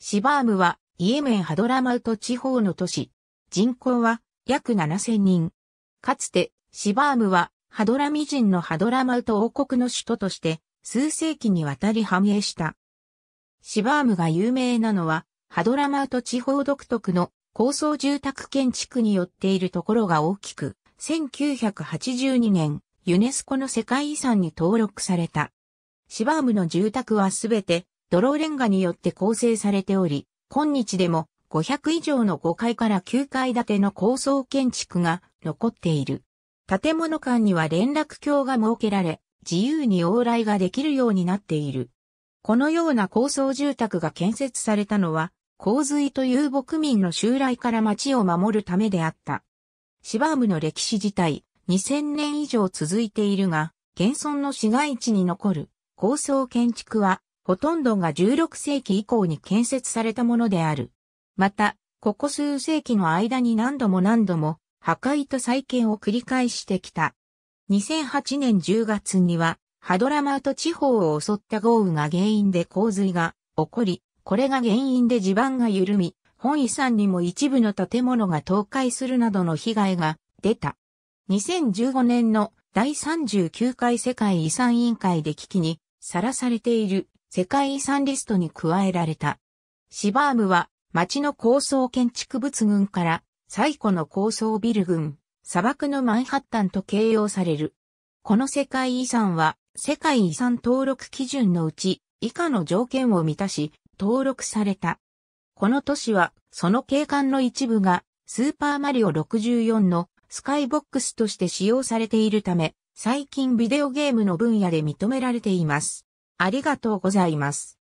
シバームはイエメンハドラマウト地方の都市。人口は約7000人。かつてシバームはハドラミ人のハドラマウト王国の首都として数世紀にわたり繁栄した。シバームが有名なのはハドラマウト地方独特の高層住宅建築によっているところが大きく、1982年ユネスコの世界遺産に登録された。シバームの住宅はすべて泥レンガによって構成されており、今日でも500以上の5階から9階建ての高層建築が残っている。建物間には連絡橋が設けられ、自由に往来ができるようになっている。このような高層住宅が建設されたのは、洪水という牧民の襲来から町を守るためであった。シバームの歴史自体、2000年以上続いているが、現存の市街地に残る高層建築はほとんどが16世紀以降に建設されたものである。また、ここ数世紀の間に何度も何度も破壊と再建を繰り返してきた。2008年10月には、ハドラマート地方を襲った豪雨が原因で洪水が起こり、これが原因で地盤が緩み、本遺産にも一部の建物が倒壊するなどの被害が出た。2015年の第39回世界遺産委員会で危機にさらされている世界遺産リストに加えられた。シバームは町の高層建築物群から最古の高層ビル群、砂漠のマンハッタンと形容される。この世界遺産は世界遺産登録基準のうち以下の条件を満たし登録された。この都市はその景観の一部がスーパーマリオ64のスカイボックスとして使用されているため、最近ビデオゲームの分野で認められています。ありがとうございます。